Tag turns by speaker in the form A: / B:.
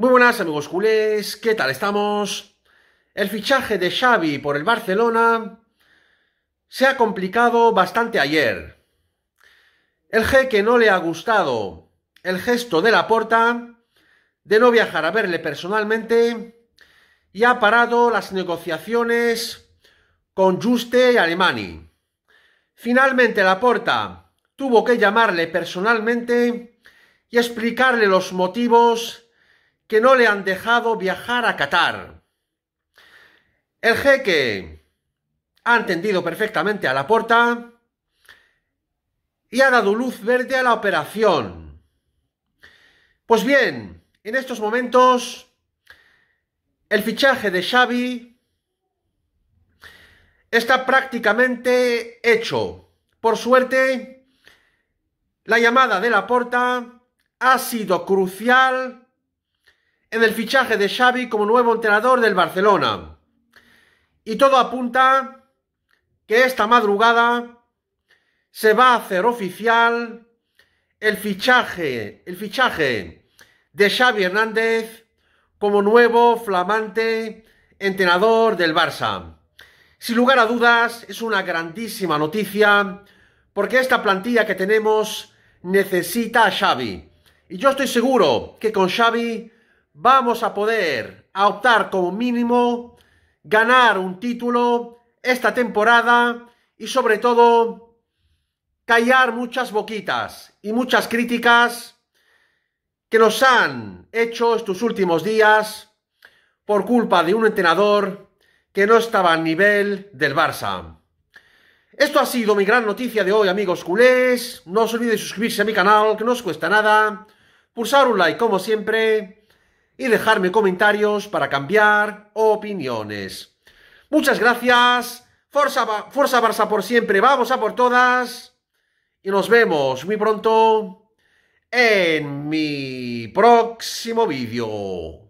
A: Muy buenas amigos culés, ¿qué tal estamos? El fichaje de Xavi por el Barcelona se ha complicado bastante ayer. El jeque no le ha gustado el gesto de la porta de no viajar a verle personalmente y ha parado las negociaciones con Juste y Alemani. Finalmente la porta tuvo que llamarle personalmente y explicarle los motivos que no le han dejado viajar a Qatar. El jeque ha entendido perfectamente a la porta y ha dado luz verde a la operación. Pues bien, en estos momentos, el fichaje de Xavi está prácticamente hecho. Por suerte, la llamada de la porta ha sido crucial en el fichaje de Xavi como nuevo entrenador del Barcelona. Y todo apunta que esta madrugada se va a hacer oficial el fichaje, el fichaje de Xavi Hernández como nuevo flamante entrenador del Barça. Sin lugar a dudas, es una grandísima noticia porque esta plantilla que tenemos necesita a Xavi. Y yo estoy seguro que con Xavi vamos a poder optar como mínimo ganar un título esta temporada y sobre todo callar muchas boquitas y muchas críticas que nos han hecho estos últimos días por culpa de un entrenador que no estaba al nivel del Barça. Esto ha sido mi gran noticia de hoy, amigos culés. No os olvidéis suscribirse a mi canal, que no os cuesta nada. Pulsar un like, como siempre y dejarme comentarios para cambiar opiniones. Muchas gracias. Fuerza Forza Barça por siempre. Vamos a por todas. Y nos vemos muy pronto en mi próximo vídeo.